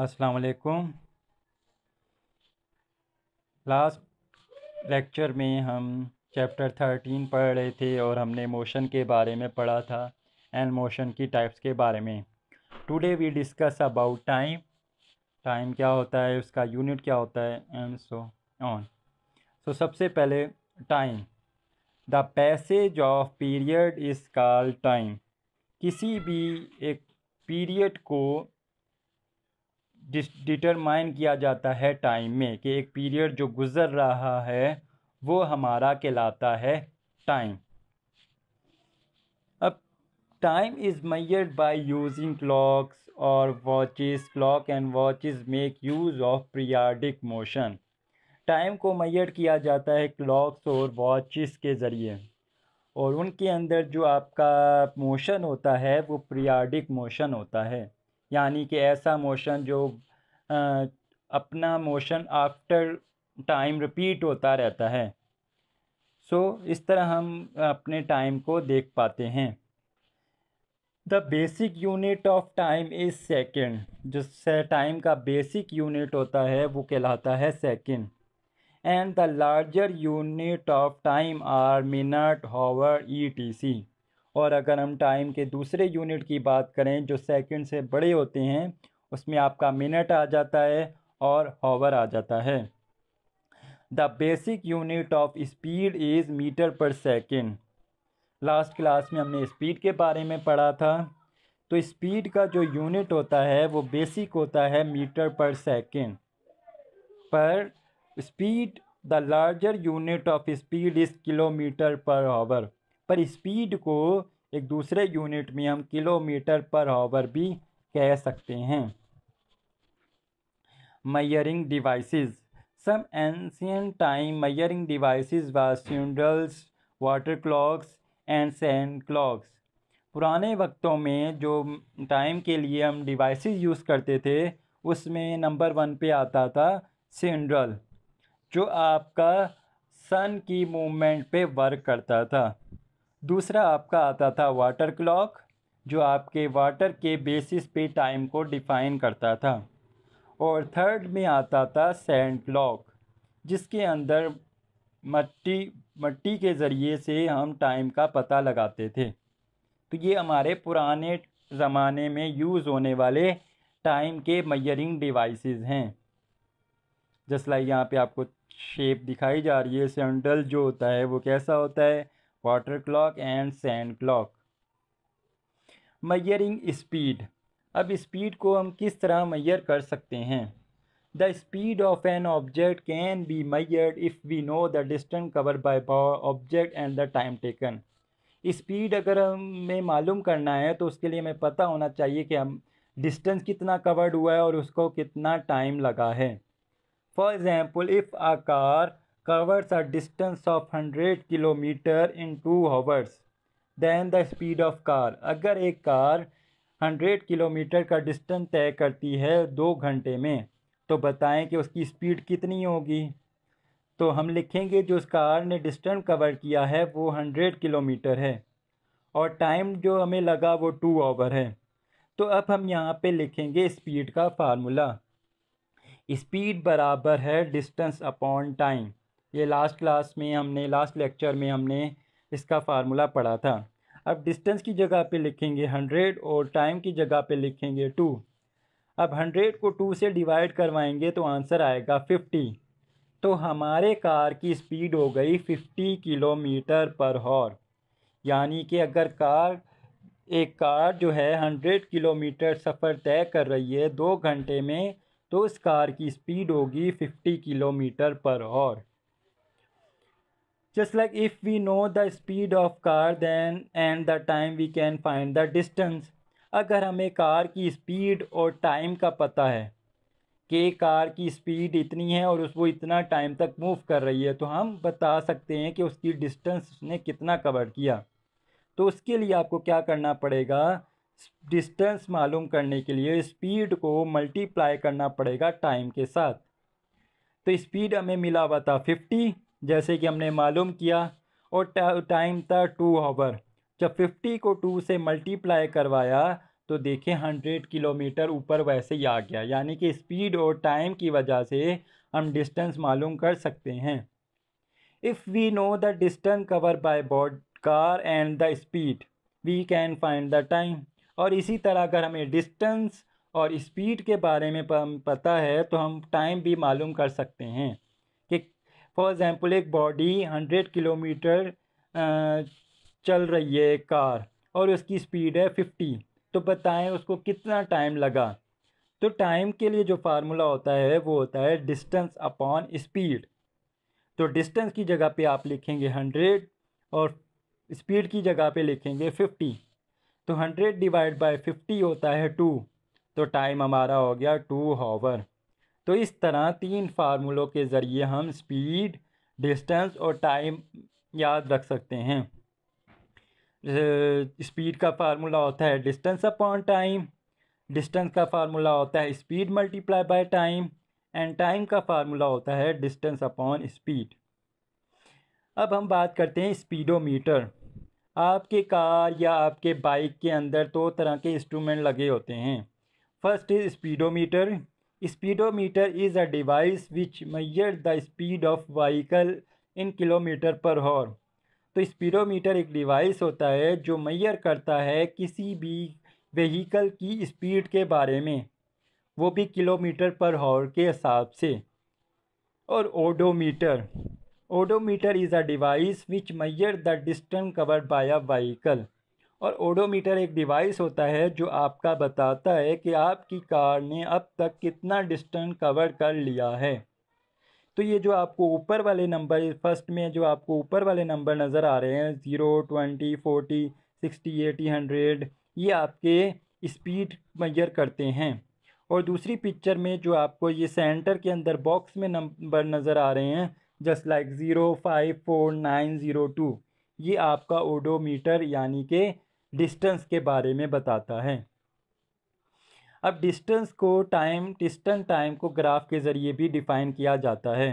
अस्सलाम वालेकुम last lecture में हम चैप्टर थर्टीन पढ़ रहे थे और हमने मोशन के बारे में पढ़ा था एंड मोशन की टाइप्स के बारे में today we discuss about time time क्या होता है उसका यूनिट क्या होता है एंड सो ऑन सो सबसे पहले time the passage of period is call time किसी भी एक पीरियड को डिटरमाइन किया जाता है टाइम में कि एक पीरियड जो गुज़र रहा है वो हमारा कहलाता है टाइम अब time is measured by using clocks और watches clock and watches make use of periodic motion time को मैयर किया जाता है क्लॉक्स और वॉचेस के ज़रिए और उनके अंदर जो आपका मोशन होता है वो पीरियडिक मोशन होता है यानी कि ऐसा मोशन जो अपना मोशन आफ्टर टाइम रिपीट होता रहता है सो so, इस तरह हम अपने टाइम को देख पाते हैं the basic unit of time is second जिससे टाइम का बेसिक यूनिट होता है वो कहलाता है second and the larger unit of time are minute hour E T C और अगर हम टाइम के दूसरे यूनिट की बात करें जो सेकेंड से बड़े होते हैं उसमें आपका मिनट आ जाता है और हावर आ जाता है the basic unit of speed is metre per second last class में हमने स्पीड के बारे में पढ़ा था तो स्पीड का जो यूनिट होता है वो बेसिक होता है मीटर पर सेकेंड पर speed the larger unit of speed is kilometre per hour पर स्पीड को एक दूसरे यूनिट में हम किलोमीटर पर आवर भी कह सकते हैं measuring device some ancient time measuring device were water clocks and and clocks पुराने वक्तों में जो टाइम के लिए हम डिवाइसेस यूज़ करते थे उसमें नंबर वन पे आता था सेंड्रल जो आपका सन की मूवमेंट पे वर्क करता था दूसरा आपका आता था वाटर क्लॉक जो आपके वाटर के बेसिस पे टाइम को डिफाइन करता था और थर्ड में आता था सैंड ब्लॉक जिसके अंदर मट्टी मट्टी के ज़रिए से हम टाइम का पता लगाते थे तो ये हमारे पुराने ज़माने में यूज़ होने वाले टाइम के मयरिंग डिवाइसेस हैं जस्ट लाइक यहाँ पे आपको शेप दिखाई जा रही है सेंडल जो होता है वो कैसा होता है water clock and sand clock measuring speed अब स्पीड को हम किस तरह मैयर कर सकते हैं the speed of an object can be measured if we know the distance cover by object and the time taken speed अगर हमें मालूम करना है तो उसके लिए हमें पता होना चाहिए कि हम डिस्टेंस कितना कवर्ड हुआ है और उसको कितना टाइम लगा है for example if a car covers a distance of hundred kilometre in two hours then the speed of car अगर एक कार हंड्रेड किलोमीटर का डिस्टेंस तय करती है दो घंटे में तो बताएं कि उसकी स्पीड कितनी होगी तो हम लिखेंगे जो उस कार ने डिस्टेंस कवर किया है वो हंड्रेड किलोमीटर है और टाइम जो हमें लगा वो टू आवर है तो अब हम यहाँ पे लिखेंगे स्पीड का फार्मूला स्पीड बराबर है डिस्टेंस अपॉन टाइम ये लास्ट क्लास में हमने लास्ट लेक्चर में हमने इसका फार्मूला पढ़ा था अब डिस्टेंस की जगह पे लिखेंगे हंड्रेड और टाइम की जगह पे लिखेंगे टू अब हंड्रेड को टू से डिवाइड करवाएंगे तो आंसर आएगा फिफ्टी तो हमारे कार की स्पीड हो गई फिफ्टी किलोमीटर पर हॉर यानी कि अगर कार एक कार जो है हंड्रेड किलोमीटर सफ़र तय कर रही है दो घंटे में तो उस कार की स्पीड होगी fifty kilometre per hour just like if we know the speed of car then and the time we can find the distance अगर हमें कार की स्पीड और टाइम का पता है कि कार की स्पीड इतनी है और उस वो इतना टाइम तक मूव कर रही है तो हम बता सकते हैं कि उसकी डिस्टेंस उसने कितना कवर किया तो उसके लिए आपको क्या करना पड़ेगा डिस्टेंस मालूम करने के लिए स्पीड को मल्टीप्लाई करना पड़ेगा टाइम के साथ तो स्पीड हमें मिला हुआ था फिफ्टी जैसे कि हमने मालूम किया और टाइम था टू आवर जब फिफ्टी को टू से मल्टीप्लाई करवाया तो देखें हंड्रेड किलोमीटर ऊपर वैसे ही आ गया यानी कि स्पीड और टाइम की वजह से हम डिस्टेंस मालूम कर सकते हैं if we know the distance cover by बॉड car and the speed we can find the time और इसी तरह अगर हमें डिस्टेंस और स्पीड के बारे में पता है तो हम टाइम भी मालूम कर सकते हैं फॉर एग्ज़ाम्पल एक बॉडी हंड्रेड किलोमीटर चल रही है एक कार और उसकी स्पीड है फिफ्टी तो बताएं उसको कितना टाइम लगा तो टाइम के लिए जो फार्मूला होता है वो होता है डिस्टेंस अपॉन स्पीड तो डिस्टेंस की जगह पे आप लिखेंगे हंड्रेड और स्पीड की जगह पे लिखेंगे फिफ्टी तो हंड्रेड डिवाइड बाय फिफ्टी होता है टू तो टाइम हमारा हो गया टू हावर तो इस तरह तीन फार्मूलों के ज़रिए हम स्पीड डिस्टेंस और टाइम याद रख सकते हैं स्पीड का फार्मूला होता है डिस्टेंस अपॉन टाइम डिस्टेंस का फार्मूला होता है speed multiply by time and time का फार्मूला होता है डिस्टेंस अपॉन स्पीड अब हम बात करते हैं स्पीडोमीटर आपके कार या आपके बाइक के अंदर दो तरह के इंस्ट्रूमेंट लगे होते हैं first is speedometer speedometer is a device which measure the speed of vehicle in kilometre per hour तो स्पीडोमीटर एक डिवाइस होता है जो मैयर करता है किसी भी वहीकल की स्पीड के बारे में वो भी किलोमीटर पर हॉर के हिसाब से और odometer odometer is a device which measure the distance covered by a vehicle और ओडोमीटर एक डिवाइस होता है जो आपका बताता है कि आपकी कार ने अब तक कितना डिस्टेंस कवर कर लिया है तो ये जो आपको ऊपर वाले नंबर फर्स्ट में जो आपको ऊपर वाले नंबर नज़र आ रहे हैं zero twenty forty sixty eighty hundred ये आपके स्पीड मैयर करते हैं और दूसरी पिक्चर में जो आपको ये सेंटर के अंदर बॉक्स में नंबर नज़र आ रहे हैं just like zero five four nine zero two ये आपका ओडोमीटर यानी कि डिस्टेंस के बारे में बताता है अब डिस्टेंस को टाइम डिस्टेंट टाइम को ग्राफ के ज़रिए भी डिफ़ाइन किया जाता है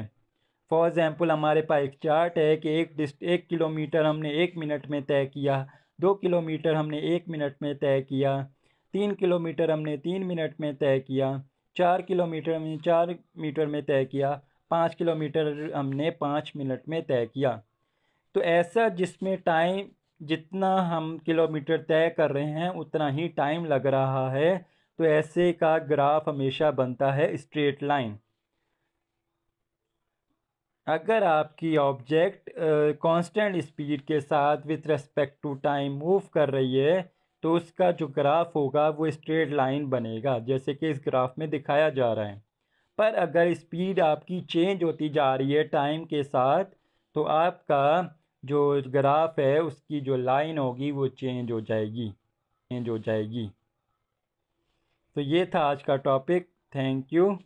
फॉर एग्ज़ाम्पल हमारे पास एक चार्ट है कि एक डिस्ट एक किलोमीटर हमने एक मिनट में तय किया दो किलोमीटर हमने एक मिनट में तय किया तीन किलोमीटर हमने तीन मिनट में तय किया चार किलोमीटर हमने चार मीटर में तय किया पाँच किलोमीटर हमने पाँच मिनट में तय किया तो ऐसा जिसमें टाइम जितना हम किलोमीटर तय कर रहे हैं उतना ही टाइम लग रहा है तो ऐसे का ग्राफ हमेशा बनता है स्ट्रेट लाइन अगर आपकी ऑब्जेक्ट कांस्टेंट स्पीड के साथ with respect to time move कर रही है तो उसका जो ग्राफ होगा वो स्ट्रेट लाइन बनेगा जैसे कि इस ग्राफ में दिखाया जा रहा है पर अगर स्पीड आपकी चेंज होती जा रही है टाइम के साथ तो आपका जो ग्राफ है उसकी जो लाइन होगी वो चेंज हो जाएगी चेंज हो जाएगी तो ये था आज का टॉपिक थैंक यू